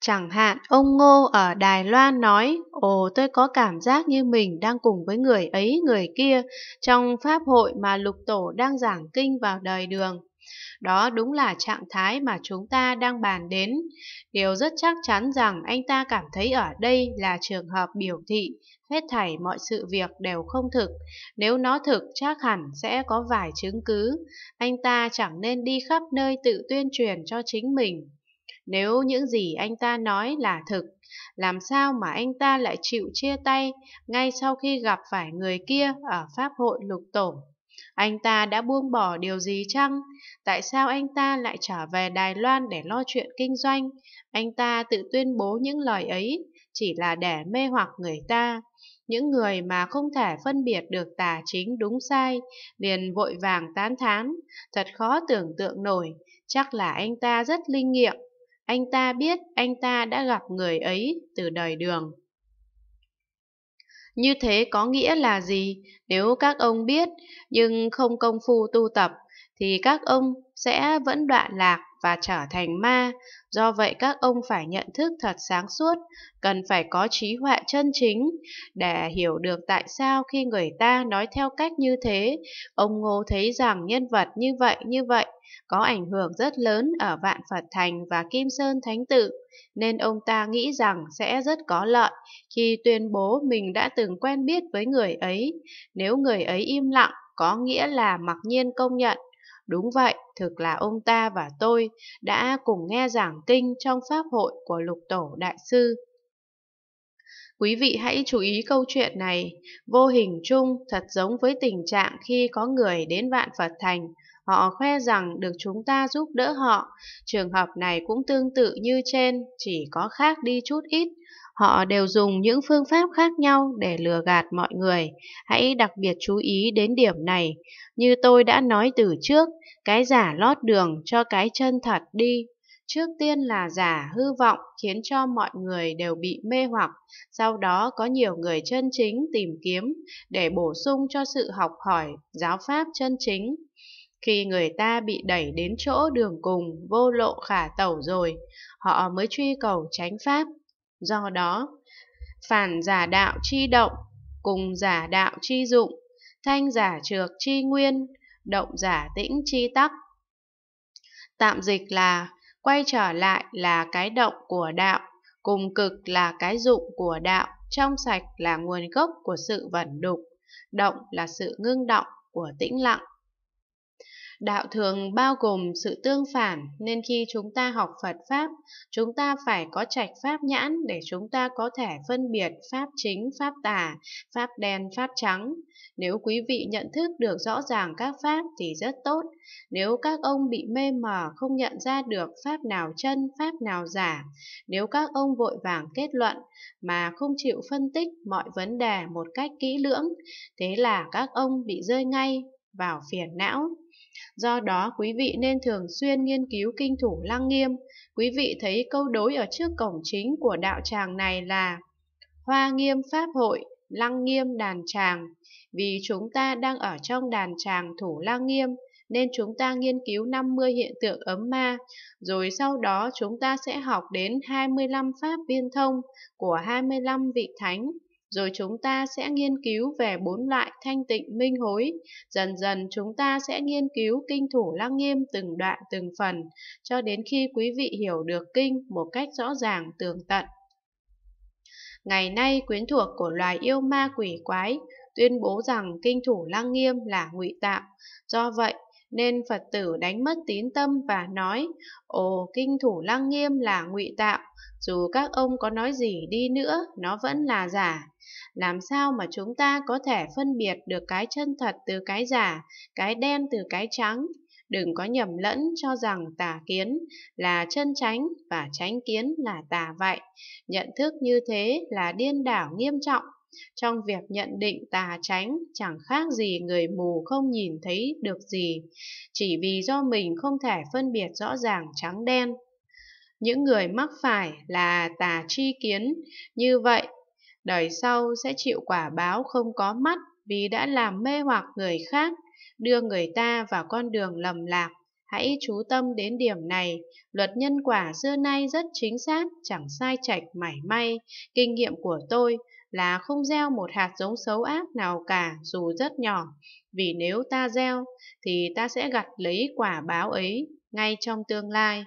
Chẳng hạn ông Ngô ở Đài Loan nói, ồ tôi có cảm giác như mình đang cùng với người ấy người kia trong Pháp hội mà lục tổ đang giảng kinh vào đời đường. Đó đúng là trạng thái mà chúng ta đang bàn đến. Điều rất chắc chắn rằng anh ta cảm thấy ở đây là trường hợp biểu thị, hết thảy mọi sự việc đều không thực. Nếu nó thực chắc hẳn sẽ có vài chứng cứ. Anh ta chẳng nên đi khắp nơi tự tuyên truyền cho chính mình. Nếu những gì anh ta nói là thực, làm sao mà anh ta lại chịu chia tay ngay sau khi gặp phải người kia ở Pháp hội lục tổ? Anh ta đã buông bỏ điều gì chăng? Tại sao anh ta lại trở về Đài Loan để lo chuyện kinh doanh? Anh ta tự tuyên bố những lời ấy chỉ là để mê hoặc người ta. Những người mà không thể phân biệt được tà chính đúng sai liền vội vàng tán thán, thật khó tưởng tượng nổi, chắc là anh ta rất linh nghiệm anh ta biết anh ta đã gặp người ấy từ đời đường. Như thế có nghĩa là gì nếu các ông biết nhưng không công phu tu tập thì các ông sẽ vẫn đoạn lạc và trở thành ma. Do vậy các ông phải nhận thức thật sáng suốt, cần phải có trí huệ chân chính để hiểu được tại sao khi người ta nói theo cách như thế, ông Ngô thấy rằng nhân vật như vậy như vậy có ảnh hưởng rất lớn ở Vạn Phật Thành và Kim Sơn Thánh Tự, nên ông ta nghĩ rằng sẽ rất có lợi khi tuyên bố mình đã từng quen biết với người ấy. Nếu người ấy im lặng, có nghĩa là mặc nhiên công nhận, Đúng vậy, thực là ông ta và tôi đã cùng nghe giảng kinh trong pháp hội của lục tổ đại sư. Quý vị hãy chú ý câu chuyện này, vô hình chung thật giống với tình trạng khi có người đến vạn Phật Thành Họ khoe rằng được chúng ta giúp đỡ họ. Trường hợp này cũng tương tự như trên, chỉ có khác đi chút ít. Họ đều dùng những phương pháp khác nhau để lừa gạt mọi người. Hãy đặc biệt chú ý đến điểm này. Như tôi đã nói từ trước, cái giả lót đường cho cái chân thật đi Trước tiên là giả hư vọng khiến cho mọi người đều bị mê hoặc, sau đó có nhiều người chân chính tìm kiếm để bổ sung cho sự học hỏi giáo pháp chân chính. Khi người ta bị đẩy đến chỗ đường cùng vô lộ khả tẩu rồi, họ mới truy cầu chánh pháp. Do đó, phản giả đạo chi động, cùng giả đạo chi dụng, thanh giả trược chi nguyên, động giả tĩnh chi tắc. Tạm dịch là quay trở lại là cái động của đạo, cùng cực là cái dụng của đạo, trong sạch là nguồn gốc của sự vẩn đục, động là sự ngưng động của tĩnh lặng. Đạo thường bao gồm sự tương phản nên khi chúng ta học Phật Pháp, chúng ta phải có trạch Pháp nhãn để chúng ta có thể phân biệt Pháp chính, Pháp tà, Pháp đen, Pháp trắng. Nếu quý vị nhận thức được rõ ràng các Pháp thì rất tốt. Nếu các ông bị mê mờ không nhận ra được Pháp nào chân, Pháp nào giả, nếu các ông vội vàng kết luận mà không chịu phân tích mọi vấn đề một cách kỹ lưỡng, thế là các ông bị rơi ngay vào phiền não Do đó quý vị nên thường xuyên nghiên cứu kinh thủ lăng nghiêm. Quý vị thấy câu đối ở trước cổng chính của đạo tràng này là Hoa nghiêm pháp hội, lăng nghiêm đàn tràng. Vì chúng ta đang ở trong đàn tràng thủ lăng nghiêm, nên chúng ta nghiên cứu 50 hiện tượng ấm ma, rồi sau đó chúng ta sẽ học đến 25 pháp viên thông của 25 vị thánh rồi chúng ta sẽ nghiên cứu về bốn loại thanh tịnh minh hối. Dần dần chúng ta sẽ nghiên cứu kinh thủ lăng nghiêm từng đoạn từng phần, cho đến khi quý vị hiểu được kinh một cách rõ ràng tường tận. Ngày nay quyến thuộc của loài yêu ma quỷ quái tuyên bố rằng kinh thủ lăng nghiêm là ngụy tạo. Do vậy, nên Phật tử đánh mất tín tâm và nói, ồ kinh thủ lăng nghiêm là ngụy tạo, dù các ông có nói gì đi nữa, nó vẫn là giả. Làm sao mà chúng ta có thể phân biệt được cái chân thật từ cái giả, cái đen từ cái trắng? Đừng có nhầm lẫn cho rằng tà kiến là chân tránh và tránh kiến là tà vậy. Nhận thức như thế là điên đảo nghiêm trọng trong việc nhận định tà tránh, chẳng khác gì người mù không nhìn thấy được gì, chỉ vì do mình không thể phân biệt rõ ràng trắng đen. Những người mắc phải là tà tri kiến, như vậy, đời sau sẽ chịu quả báo không có mắt vì đã làm mê hoặc người khác, đưa người ta vào con đường lầm lạc. Hãy chú tâm đến điểm này, luật nhân quả xưa nay rất chính xác, chẳng sai chạch mảy may, kinh nghiệm của tôi là không gieo một hạt giống xấu ác nào cả dù rất nhỏ, vì nếu ta gieo thì ta sẽ gặt lấy quả báo ấy ngay trong tương lai.